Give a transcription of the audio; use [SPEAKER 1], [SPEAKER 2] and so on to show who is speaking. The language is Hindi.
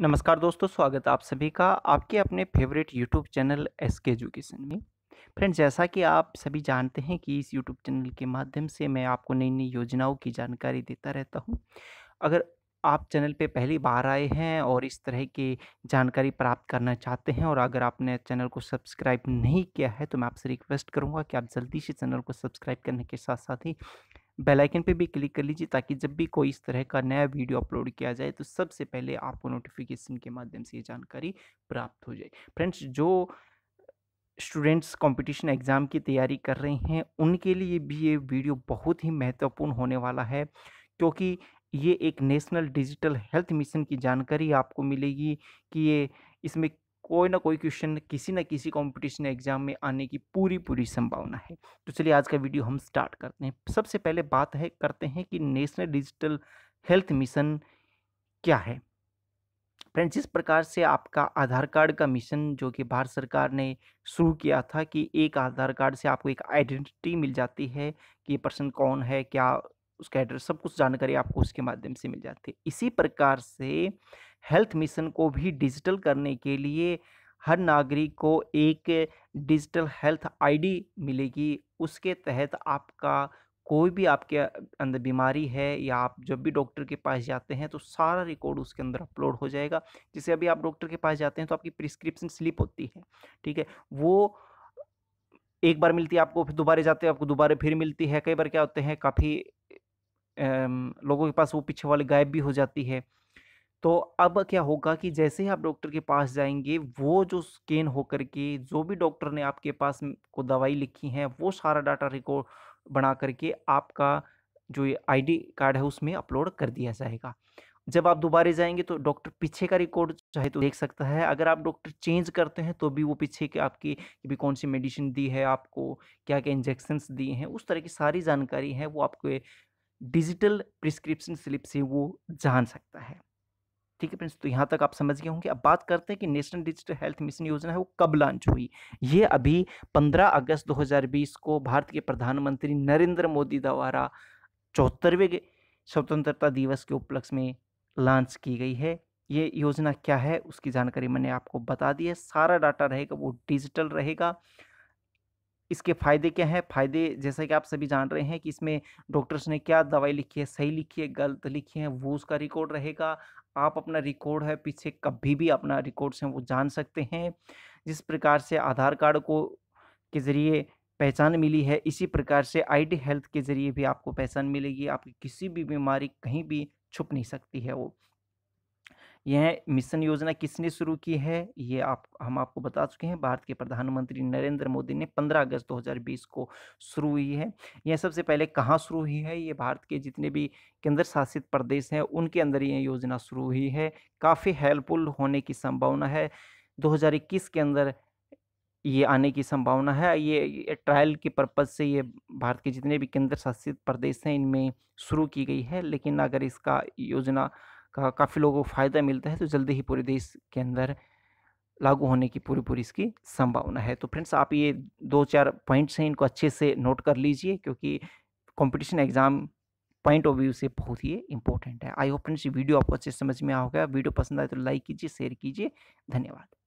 [SPEAKER 1] नमस्कार दोस्तों स्वागत है आप सभी का आपके अपने favourite YouTube channel S K education में फ्रेंड जैसा कि आप सभी जानते हैं कि इस यूट्यूब चैनल के माध्यम से मैं आपको नई नई योजनाओं की जानकारी देता रहता हूं अगर आप चैनल पे पहली बार आए हैं और इस तरह की जानकारी प्राप्त करना चाहते हैं और अगर आपने चैनल को सब्सक्राइब नहीं किया है तो मैं आपसे रिक्वेस्ट करूँगा कि आप जल्दी से चैनल को सब्सक्राइब करने के साथ साथ ही बेल आइकन पे भी क्लिक कर लीजिए ताकि जब भी कोई इस तरह का नया वीडियो अपलोड किया जाए तो सबसे पहले आपको नोटिफिकेशन के माध्यम से ये जानकारी प्राप्त हो जाए फ्रेंड्स जो स्टूडेंट्स कंपटीशन एग्ज़ाम की तैयारी कर रहे हैं उनके लिए भी ये वीडियो बहुत ही महत्वपूर्ण होने वाला है क्योंकि ये एक नेशनल डिजिटल हेल्थ मिशन की जानकारी आपको मिलेगी कि ये इसमें कोई ना कोई क्वेश्चन किसी ना किसी कंपटीशन एग्जाम में आने की पूरी पूरी संभावना है तो चलिए आज का वीडियो हम स्टार्ट करते हैं सबसे पहले बात है करते हैं कि नेशनल डिजिटल हेल्थ मिशन क्या है फ्रेंड्स इस प्रकार से आपका आधार कार्ड का मिशन जो कि भारत सरकार ने शुरू किया था कि एक आधार कार्ड से आपको एक आइडेंटिटी मिल जाती है कि ये पर्सन कौन है क्या उसका एड्रेस सब कुछ जानकारी आपको उसके माध्यम से मिल जाती है इसी प्रकार से हेल्थ मिशन को भी डिजिटल करने के लिए हर नागरिक को एक डिजिटल हेल्थ आईडी मिलेगी उसके तहत आपका कोई भी आपके अंदर बीमारी है या आप जब भी डॉक्टर के पास जाते हैं तो सारा रिकॉर्ड उसके अंदर अपलोड हो जाएगा जैसे अभी आप डॉक्टर के पास जाते हैं तो आपकी प्रिस्क्रिप्शन स्लिप होती है ठीक है वो एक बार मिलती है आपको फिर दोबारा जाते हैं आपको दोबारा फिर मिलती है कई बार क्या होते हैं काफ़ी लोगों के पास वो पीछे वाली गायब भी हो जाती है तो अब क्या होगा कि जैसे ही आप डॉक्टर के पास जाएंगे वो जो स्कैन होकर के जो भी डॉक्टर ने आपके पास को दवाई लिखी है वो सारा डाटा रिकॉर्ड बना करके आपका जो ये आईडी कार्ड है उसमें अपलोड कर दिया जाएगा जब आप दोबारे जाएंगे तो डॉक्टर पीछे का रिकॉर्ड चाहे तो देख सकता है अगर आप डॉक्टर चेंज करते हैं तो भी वो पीछे के आपकी भी कौन सी मेडिसिन दी है आपको क्या क्या इंजेक्शन्स दिए हैं उस तरह की सारी जानकारी है वो आपके डिजिटल प्रिस्क्रिप्शन स्लिप से वो जान सकता है ठीक है फ्रेंड्स तो यहाँ तक आप समझ गए होंगे अब बात करते हैं कि नेशनल डिजिटल हेल्थ मिशन योजना है वो कब लॉन्च हुई ये अभी 15 अगस्त 2020 को भारत के प्रधानमंत्री नरेंद्र मोदी द्वारा चौहत्तरवें स्वतंत्रता दिवस के उपलक्ष्य में लॉन्च की गई है ये योजना क्या है उसकी जानकारी मैंने आपको बता दी है सारा डाटा रहेगा वो डिजिटल रहेगा इसके फ़ायदे क्या हैं फ़ायदे जैसा कि आप सभी जान रहे हैं कि इसमें डॉक्टर्स ने क्या दवाई लिखी है सही लिखी है गलत लिखी है वो उसका रिकॉर्ड रहेगा आप अपना रिकॉर्ड है पीछे कभी भी अपना रिकॉर्ड्स हैं वो जान सकते हैं जिस प्रकार से आधार कार्ड को के ज़रिए पहचान मिली है इसी प्रकार से आईडी हेल्थ के ज़रिए भी आपको पहचान मिलेगी आपकी किसी भी बीमारी कहीं भी छुप नहीं सकती है वो यह मिशन योजना किसने शुरू की है ये आप हम आपको बता चुके हैं भारत के प्रधानमंत्री नरेंद्र मोदी ने 15 अगस्त 2020 को शुरू हुई है यह सबसे पहले कहाँ शुरू हुई है ये भारत के जितने भी केंद्र शासित प्रदेश हैं उनके अंदर यह योजना शुरू हुई है काफ़ी हेल्पफुल होने की संभावना है दो के अंदर ये आने की संभावना है ये, ये ट्रायल के पर्पज़ से ये भारत के जितने भी केंद्र शासित प्रदेश हैं इनमें शुरू की गई है लेकिन अगर इसका योजना का काफ़ी लोगों को फ़ायदा मिलता है तो जल्दी ही पूरे देश के अंदर लागू होने की पूरी पूरी इसकी संभावना है तो फ्रेंड्स आप ये दो चार पॉइंट्स हैं इनको अच्छे से नोट कर लीजिए क्योंकि competition exam point of view से बहुत ही इंपॉर्टेंट है आई होप फ्रेंड्स ये वीडियो आपको अच्छे समझ में आओगे वीडियो पसंद आए तो लाइक कीजिए शेयर कीजिए धन्यवाद